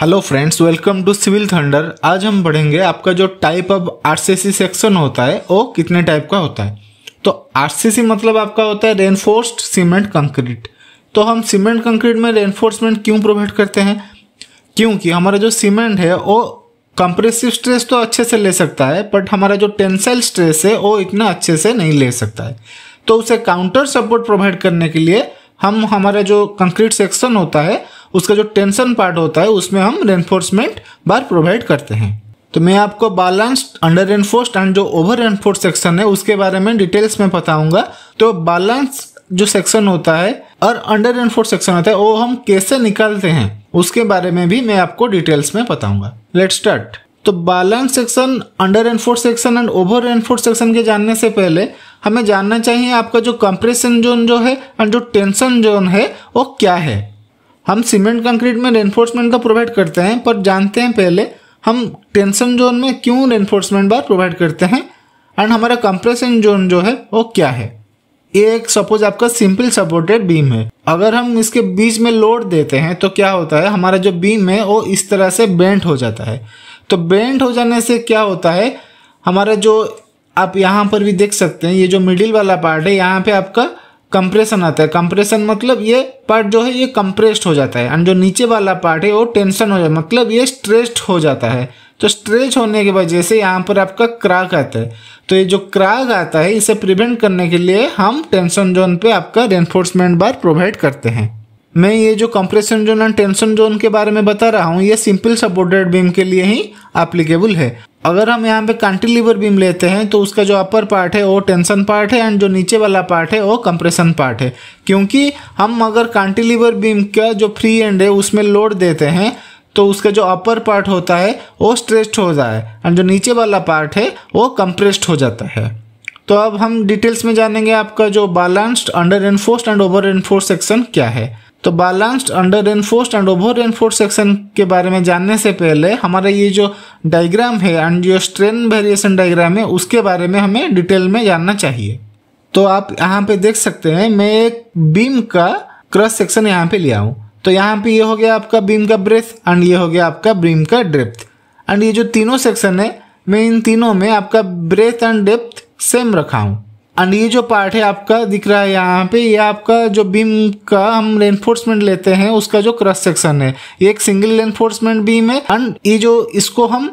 hello friends welcome to civil thunder आज हम पढ़ेंगे आपका जो टाइप ऑफ आरसीसी सेक्शन होता है वो कितने टाइप का होता है तो आरसीसी मतलब आपका होता है रेनफोर्स्ड सीमेंट कंक्रीट तो हम सीमेंट कंक्रीट में रेनफोर्समेंट क्यों प्रोवाइड करते हैं क्योंकि हमारा जो सीमेंट है वो कंप्रेसिव स्ट्रेस तो अच्छे से ले सकता है बट हमारा जो टेंसाइल स्ट्रेस है वो इतना अच्छे से नहीं ले सकता है तो उसे काउंटर सपोर्ट प्रोवाइड करने के लिए हम हमारा जो कंक्रीट सेक्शन होता है उसका जो टेंशन पार्ट होता है उसमें हम रेनफोर्समेंट बार प्रोवाइड करते हैं तो मैं आपको बैलेंस्ड अंडर एनफोर्स्ड एंड जो ओवर एनफोर्स सेक्शन है उसके बारे में डिटेल्स में बताऊंगा तो बैलेंस जो सेक्शन होता है और अंडर एनफोर्स सेक्शन होता है वो हम कैसे निकालते हैं उसके बारे में भी मैं आपको डिटेल्स में बताऊंगा लेट स्टार्ट तो balance section under enforce section and over enforce section के जानने से पहले हमें जानना चाहिए आपका जो कंप्रेशन जोन जो है एंड जो टेंशन जोन है वो क्या है हम सीमेंट कंक्रीट में रेनफोर्समेंट तो प्रोवाइड करते हैं पर जानते हैं पहले हम टेंशन जोन में क्यों रेनफोर्समेंट बार प्रोवाइड करते हैं एंड हमारा कंप्रेशन जोन जो है वो क्या है ये एक सपोज आपका सिंपल सपोर्टेड बीम है अगर हम इसके बीच में लोड देते हैं तो क्या होता है हमारा जो बीम है वो इस तरह से बेंट हो जाता है तो बेंट हो जाने से क्या होता है हमारा जो आप यहाँ पर भी देख सकते हैं ये जो मिडिल वाला पार्ट है यहाँ पे आपका कंप्रेशन आता है कंप्रेशन मतलब ये पार्ट जो है ये कंप्रेस्ड हो जाता है एंड जो नीचे वाला पार्ट है वो टेंशन हो जाता है मतलब ये स्ट्रेस्ड हो जाता है तो स्ट्रेच होने के वजह से यहाँ पर आपका क्राक आता है तो ये जो क्राक आता है इसे प्रिवेंट करने के लिए हम टेंशन जोन पे आपका रेनफोर्समेंट बार प्रोवाइड करते हैं मैं ये जो compression zone and tension zone के बारे में बता रहा हूँ ये सिंपल सपोर्टेड बीम के लिए ही एप्लीकेबल है अगर हम यहाँ पे कंटिलीवर बीम लेते हैं तो उसका जो अपर पार्ट है वो टेंशन पार्ट है एंड जो नीचे वाला पार्ट है वो कंप्रेशन पार्ट है क्योंकि हम अगर कंटिलीवर बीम का जो फ्री एंड है उसमें लोड देते हैं तो उसका जो अपर पार्ट होता है वो स्ट्रेस्ड हो जाए एंड जो नीचे वाला पार्ट है वो कंप्रेस्ड हो जाता है तो अब हम डिटेल्स में जानेंगे आपका जो balanced under enforced and over enforce section क्या है तो balanced under reinforced and over reinforce section के बारे में जानने से पहले हमारा ये जो डायग्राम है एंड जो स्ट्रेन वेरिएशन डायग्राम है उसके बारे में हमें डिटेल में जानना चाहिए तो आप यहाँ पे देख सकते हैं मैं एक बीम का क्रॉस सेक्शन यहाँ पे लिया हूँ तो यहाँ पे ये यह हो गया आपका बीम का ब्रेथ एंड ये हो गया आपका बीम का डेप्थ एंड ये जो तीनों सेक्शन है मैं इन तीनों में आपका ब्रेथ एंड डेप्थ सेम रखा हूँ एंड ये जो पार्ट है आपका दिख रहा है यहाँ पे ये आपका जो बीम का हम रेनफोर्समेंट लेते हैं उसका जो क्रॉस सेक्शन है ये एक सिंगल रेनफोर्समेंट बीम है एंड ये जो इसको हम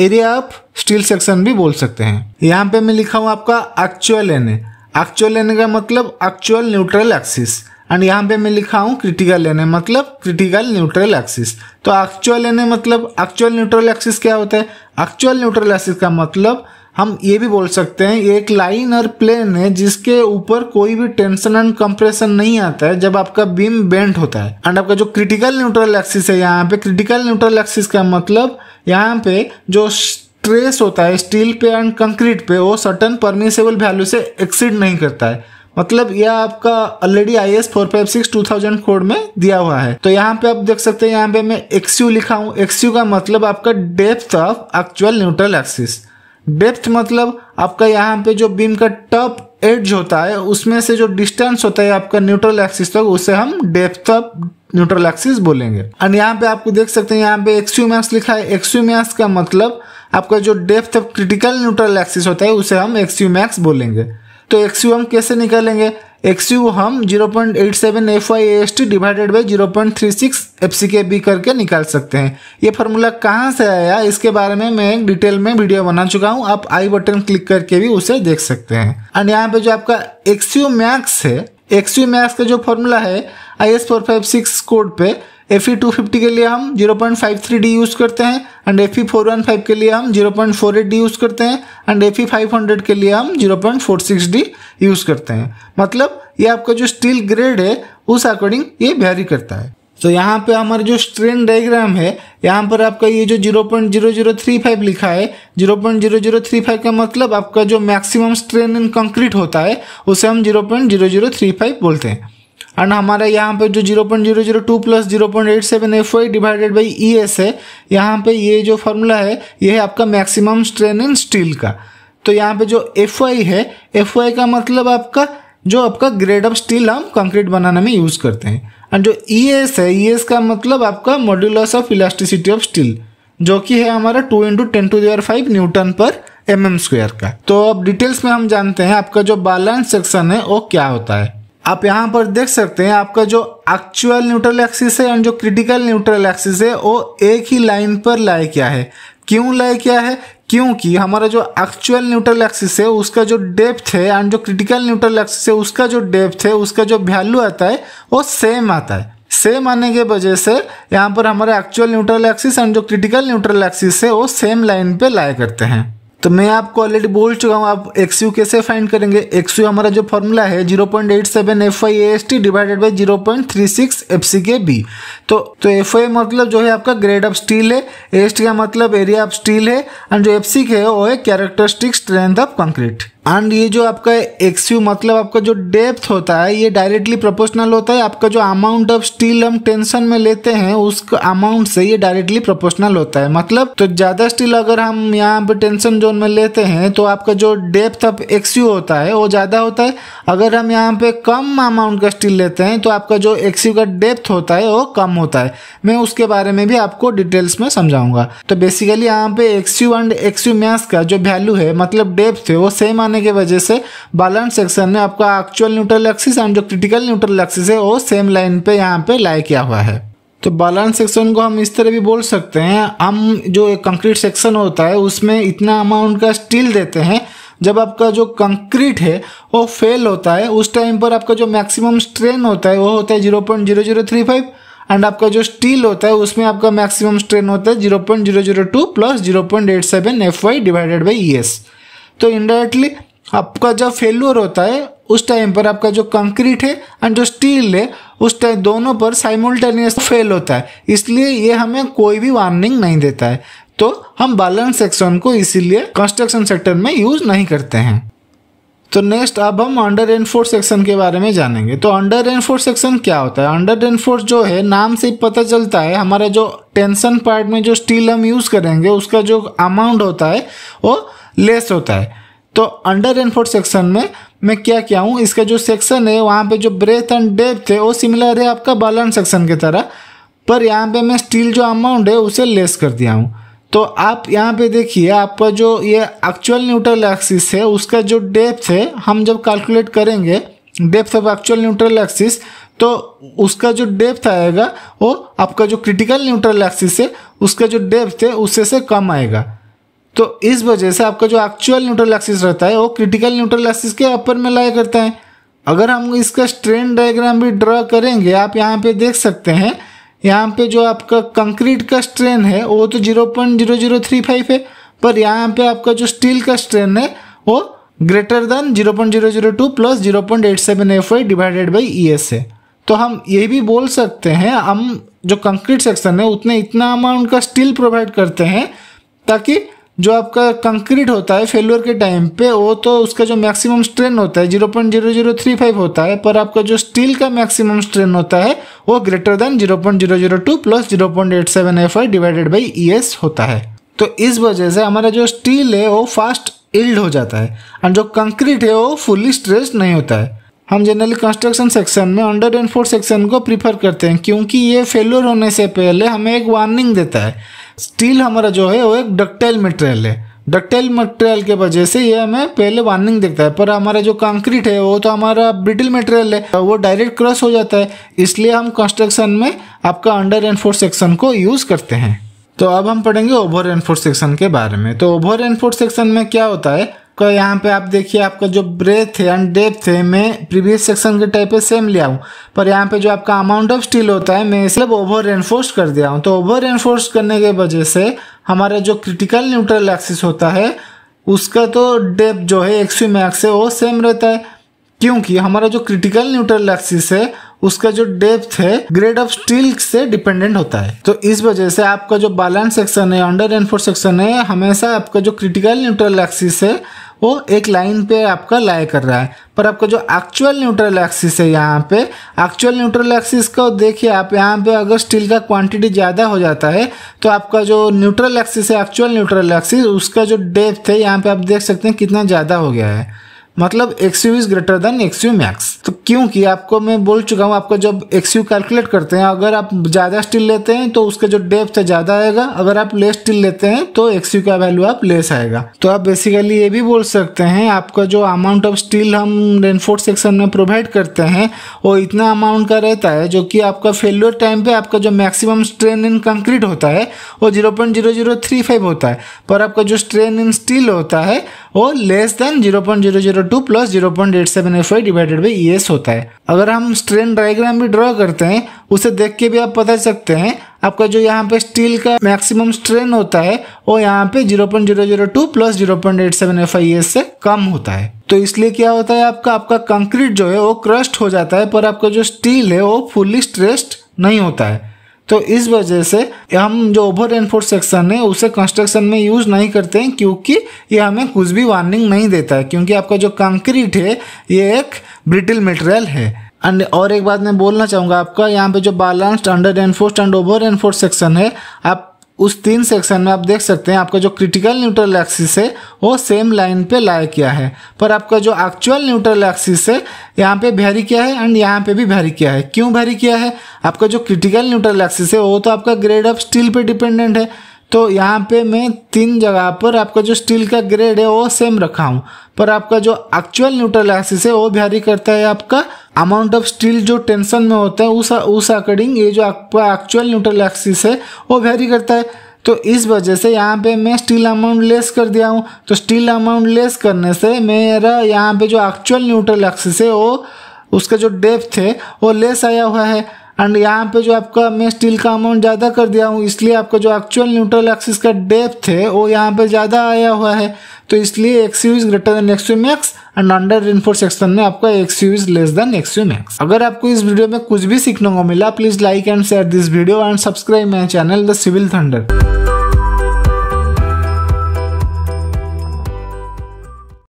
एरिया ऑफ स्टील सेक्शन भी बोल सकते हैं यहाँ पे मैं लिखा हूँ आपका एक्चुअल एन एक्चुअल एन का मतलब एक्चुअल न्यूट्रल एक्सिस एंड यहाँ पे मैं लिखा हूँ क्रिटिकल एन मतलब क्रिटिकल न्यूट्रल एक्सिस तो एक्चुअल एन मतलब एक्चुअल न्यूट्रल एक्सिस क्या होता है एक्चुअल न्यूट्रल एक्सिस का मतलब हम ये भी बोल सकते हैं एक लाइन और प्लेन है जिसके ऊपर कोई भी टेंशन एंड कंप्रेशन नहीं आता है जब आपका बीम बेंट होता है एंड आपका जो क्रिटिकल न्यूट्रल एक्सिस है यहाँ पे क्रिटिकल न्यूट्रल एक्सिस का मतलब यहाँ पे जो स्ट्रेस होता है स्टील पे एंड कंक्रीट पे वो सर्टन परमिसेबल वैल्यू से एक्सीड नहीं करता है मतलब यह आपका already I S four five six two thousand code में दिया हुआ है तो यहाँ पे आप देख सकते हैं यहाँ पे मैं एक्स यू लिखा हूँ एक्स यू का मतलब आपका depth of actual neutral axis depth मतलब आपका यहाँ पे जो बीम का टॉप एज होता है उसमें से जो डिस्टेंस होता है आपका न्यूट्रल एक्सिस तक उसे हम डेप्थ ऑफ न्यूट्रल एक्सिस बोलेंगे एंड यहाँ पे आपको देख सकते हैं यहाँ पे मैक्स लिखा है मैक्स का मतलब आपका जो depth of critical neutral axis होता है उसे हम मैक्स बोलेंगे तो एक्स यू हम कैसे निकालेंगे एक्स हम 0.87 point eight seven F I S T divided by zero point three six F C K B करके निकाल सकते हैं ये फार्मूला कहाँ से आया इसके बारे में मैं एक डिटेल में वीडियो बना चुका हूँ आप आई बटन क्लिक करके भी उसे देख सकते हैं एंड यहाँ पे जो आपका एक्स यू मैक्स है एक्स यू मैक्स का जो फॉर्मूला है I S four five six code पे एफ ई टू फिफ्टी के लिए हम zero point five three D use करते हैं and F E four one five के लिए हम zero point four eight D use करते हैं and F E five hundred के लिए हम zero point four six D use करते हैं मतलब ये आपका जो स्टील ग्रेड है उस अकॉर्डिंग ये वेरी करता है तो यहाँ पे हमारा जो स्ट्रेन डायग्राम है यहाँ पर आपका ये जो 0.0035 लिखा है 0.0035 का मतलब आपका जो मैक्सिमम स्ट्रेन इन कंक्रीट होता है उसे हम 0.0035 बोलते हैं एंड हमारा यहाँ पे जो zero point zero zero two plus zero point eight seven F Y divided by E S है यहाँ पे ये जो फॉर्मूला है ये है आपका मैक्सिमम स्ट्रेन इन स्टील का तो यहाँ पे जो एफ वाई है एफ वाई का मतलब आपका जो आपका ग्रेड ऑफ स्टील हम कंक्रीट बनाने में यूज़ करते हैं एंड जो ई e एस है ई e एस का मतलब आपका modulus of elasticity of steel जो कि है हमारा two into ten to the five newton per M M square का तो अब डिटेल्स में हम जानते हैं आपका जो बैलेंस सेक्शन है वो क्या होता है आप यहाँ पर देख सकते हैं आपका जो एक्चुअल न्यूट्रल एक्सिस है एंड जो क्रिटिकल न्यूट्रल एक्सिस है वो एक ही लाइन पर लाए क्या है क्यों लाए क्या है क्योंकि हमारा जो एक्चुअल न्यूट्रल एक्सिस है उसका जो डेप्थ है एंड जो क्रिटिकल न्यूट्रल एक्सिस है उसका जो डेप्थ है उसका जो वैल्यू आता है वो सेम आता है सेम आने के वजह से यहाँ पर हमारा एक्चुअल न्यूट्रल एक्सिस एंड जो क्रिटिकल न्यूट्रल एक्सिस है वो सेम लाइन पे लाया करते हैं तो मैं आपको ऑलरेडी बोल चुका हूँ आप एक्स यू कैसे फाइंड करेंगे एक्स यू हमारा जो फॉर्मूला है zero point eight seven F I A S T divided by zero point three six F C K B तो तो एफ आई मतलब जो है आपका ग्रेड ऑफ स्टील है एस टी का मतलब एरिया ऑफ स्टील है एंड जो एफ सी के है वो है characteristic strength of concrete and ये जो आपका एक्स यू मतलब आपका जो डेप्थ होता है ये डायरेक्टली प्रोपोर्शनल होता है आपका जो अमाउंट ऑफ स्टील हम टेंशन में लेते हैं उस अमाउंट से ये डायरेक्टली प्रोपोर्शनल होता है मतलब तो ज्यादा स्टील अगर हम यहाँ पे टेंशन जोन में लेते हैं तो आपका जो डेप्थ ऑफ एक्स यू होता है वो ज्यादा होता है अगर हम यहाँ पे कम अमाउंट का स्टील लेते हैं तो आपका जो एक्स यू का डेप्थ होता है वो कम होता है मैं उसके बारे में भी आपको डिटेल्स में समझाऊंगा तो बेसिकली यहाँ पे U and X U max का जो वैल्यू है मतलब डेप्थ है वो सेम आने होने की वजह से बैलेंस सेक्शन में आपका एक्चुअल न्यूट्रल एक्सिस एंड जो क्रिटिकल न्यूट्रल एक्सिस है वो सेम लाइन पे यहाँ पे लाया किया हुआ है तो बैलेंस सेक्शन को हम इस तरह भी बोल सकते हैं हम जो एक कंक्रीट सेक्शन होता है उसमें इतना अमाउंट का स्टील देते हैं जब आपका जो कंक्रीट है वो फेल होता है उस टाइम पर आपका जो मैक्सिमम स्ट्रेन होता है वो होता है zero point zero zero three five and आपका जो स्टील होता है उसमें आपका मैक्सिमम स्ट्रेन होता है zero point zero zero two plus zero point eight seven F Y divided by E S तो इनडायरेक्टली आपका जब फेल्यूर होता है उस टाइम पर आपका जो कंक्रीट है एंड जो स्टील है उस टाइम दोनों पर साइमल्टेनियस फेल होता है इसलिए ये हमें कोई भी वार्निंग नहीं देता है तो हम बैलेंस सेक्शन को इसीलिए कंस्ट्रक्शन सेक्टर में यूज नहीं करते हैं तो नेक्स्ट अब हम अंडर एनफोर्स सेक्शन के बारे में जानेंगे तो अंडर एनफोर्स सेक्शन क्या होता है अंडर एनफोर्स जो है नाम से पता चलता है हमारा जो टेंशन पार्ट में जो स्टील हम यूज़ करेंगे उसका जो अमाउंट होता है वो लेस होता है तो अंडर रेनफोर्ड सेक्शन में मैं क्या क्या हूँ इसका जो सेक्शन है वहाँ पे जो ब्रेथ एंड डेप्थ है वो सिमिलर है आपका बालन सेक्शन की तरह पर यहाँ पे मैं स्टील जो अमाउंट है उसे लेस कर दिया हूँ तो आप यहाँ पे देखिए आपका जो ये एक्चुअल न्यूट्रल एक्सिस है उसका जो डेप्थ है हम जब कैलकुलेट करेंगे depth of actual neutral axis तो उसका जो डेप्थ आएगा वो आपका जो क्रिटिकल न्यूट्रल एक्सिस है उसका जो डेप्थ है उससे से कम आएगा तो इस वजह से आपका जो एक्चुअल न्यूट्रल एक्सिस रहता है वो क्रिटिकल न्यूट्रल एक्सिस के अपर में लाया करता है अगर हम इसका स्ट्रेन डायग्राम भी ड्रॉ करेंगे आप यहाँ पे देख सकते हैं यहाँ पे जो आपका कंक्रीट का स्ट्रेन है वो तो zero point zero zero three five है पर यहाँ पे आपका जो स्टील का स्ट्रेन है वो greater than zero point zero zero two plus zero point eight seven F Y divided by E S है तो हम ये भी बोल सकते हैं हम जो कंक्रीट सेक्शन है उतने इतना अमाउंट का स्टील प्रोवाइड करते हैं ताकि जो आपका कंक्रीट होता है फेल्योर के टाइम पे वो तो उसका जो मैक्सिमम स्ट्रेन होता है zero point zero zero three five होता है पर आपका जो स्टील का मैक्सिमम स्ट्रेन होता है वो greater than zero point zero zero two plus zero point eight seven F I divided by E S होता है तो इस वजह से हमारा जो स्टील है वो फास्ट इल्ड हो जाता है एंड जो कंक्रीट है वो फुली स्ट्रेस्ड नहीं होता है हम जनरली कंस्ट्रक्शन सेक्शन में अंडर एंड फोर सेक्शन को प्रीफर करते हैं क्योंकि ये फेलोर होने से पहले हमें एक वार्निंग देता है स्टील हमारा जो है वो एक डक्टाइल मटेरियल है डक्टाइल मटेरियल के वजह से ये हमें पहले वार्निंग देता है पर हमारा जो कंक्रीट है वो तो हमारा ब्रिटिल मटेरियल है तो वो डायरेक्ट क्रॉस हो जाता है इसलिए हम कंस्ट्रक्शन में आपका अंडर एनफोर्स सेक्शन को यूज़ करते हैं तो अब हम पढ़ेंगे ओवर एनफोर्स सेक्शन के बारे में तो ओवर एनफोर्स सेक्शन में क्या होता है आपका यहाँ पे आप देखिए आपका जो ब्रेथ है एंड डेप्थ है मैं प्रीवियस सेक्शन के टाइप पे सेम लिया हूँ पर यहाँ पे जो आपका अमाउंट ऑफ स्टील होता है मैं इसलिए ओवर रेनफोर्स कर दिया हूँ तो ओवर रेनफोर्स करने के वजह से हमारा जो क्रिटिकल न्यूट्रल एक्सिस होता है उसका तो डेप्थ जो है एक्सवी मैक्स है वो सेम रहता है क्योंकि हमारा जो क्रिटिकल न्यूट्रल एक्सिस है उसका जो डेप्थ है ग्रेड ऑफ स्टील से डिपेंडेंट होता है तो इस वजह से आपका जो बैलेंस सेक्शन है अंडर एनफोर्स सेक्शन है हमेशा आपका जो क्रिटिकल न्यूट्रल एक्सिस है वो एक लाइन पे आपका लाइ कर रहा है पर आपका जो एक्चुअल न्यूट्रल एक्सिस है यहाँ पे एक्चुअल न्यूट्रल एक्सिस को देखिए आप यहाँ पे अगर स्टील का क्वांटिटी ज़्यादा हो जाता है तो आपका जो न्यूट्रल एक्सिस है एक्चुअल न्यूट्रल एक्सिस उसका जो डेप्थ है यहाँ पे आप देख सकते हैं कितना ज़्यादा हो गया है मतलब X U is greater than X U max तो क्योंकि आपको मैं बोल चुका हूँ आपको जब एक्स यू कैलकुलेट करते हैं अगर आप ज़्यादा स्टील लेते हैं तो उसका जो डेप्थ है ज़्यादा आएगा अगर आप लेस स्टील लेते हैं तो एक्स यू का वैल्यू आप लेस आएगा तो आप बेसिकली ये भी बोल सकते हैं आपका जो अमाउंट ऑफ स्टील हम रेनफोर्स सेक्शन में प्रोवाइड करते हैं वो इतना अमाउंट का रहता है जो कि आपका फेल्योर टाइम पे आपका जो मैक्सिमम स्ट्रेन इन कंक्रीट होता है वो zero point zero zero three five होता है पर आपका जो स्ट्रेन इन स्टील होता है वो less than zero point zero zero two plus zero point eight seven F I divided by E S होता है अगर हम स्ट्रेन डायग्राम भी ड्रॉ करते हैं उसे देख के भी आप बता सकते हैं आपका जो यहाँ पे स्टील का मैक्सिमम स्ट्रेन होता है वो यहाँ पे zero zero zero point two plus zero point eight seven F 0.87 S से कम होता है तो इसलिए क्या होता है आपका आपका कंक्रीट जो है वो क्रस्ट हो जाता है पर आपका जो स्टील है वो फुल्ली स्ट्रेस्ड नहीं होता है तो इस वजह से हम जो ओवर एनफोर्स सेक्शन है उसे कंस्ट्रक्शन में यूज़ नहीं करते हैं क्योंकि ये हमें कुछ भी वार्निंग नहीं देता है क्योंकि आपका जो कंक्रीट है ये एक ब्रिटिल मटेरियल है एंड और एक बात मैं बोलना चाहूँगा आपका यहाँ पे जो balanced under enforced and over enforce section है आप उस तीन सेक्शन में आप देख सकते हैं आपका जो क्रिटिकल न्यूट्रल एक्सिस है वो सेम लाइन पे लाया किया है पर आपका जो एक्चुअल न्यूट्रल एक्सिस है यहाँ पे भैरी किया है एंड यहाँ पे भी भैरी किया है क्यों भैरी किया है आपका जो क्रिटिकल न्यूट्रल एक्सिस है वो तो आपका ग्रेड ऑफ स्टील पे डिपेंडेंट है तो यहाँ पे मैं तीन जगह पर आपका जो स्टील का ग्रेड है वो सेम रखा हूँ पर आपका जो एक्चुअल न्यूट्रल एक्सिस है वो भैरी करता है आपका अमाउंट ऑफ स्टील जो टेंशन में होता है उस उस अकॉर्डिंग ये जो आपका एक्चुअल न्यूट्रल एक्सिस है वो भ्यारी करता है तो इस वजह से यहाँ पे मैं स्टील अमाउंट लेस कर दिया हूँ तो स्टील अमाउंट लेस करने से मेरा यहाँ पे जो एक्चुअल न्यूट्रल एक्सिस है वो उसका जो डेप्थ है वो लेस आया हुआ है एंड यहाँ पे जो आपका मैं स्टील का अमाउंट ज़्यादा कर दिया हूँ इसलिए आपका जो एक्चुअल न्यूट्रल एक्सिस का डेप्थ है वो यहाँ पे ज़्यादा आया हुआ है तो इसलिए X U is greater than X U max and under enforce section में आपका X U is less than X U max अगर आपको इस वीडियो में कुछ भी सीखने को मिला please like and share this video and subscribe my channel the Civil thunder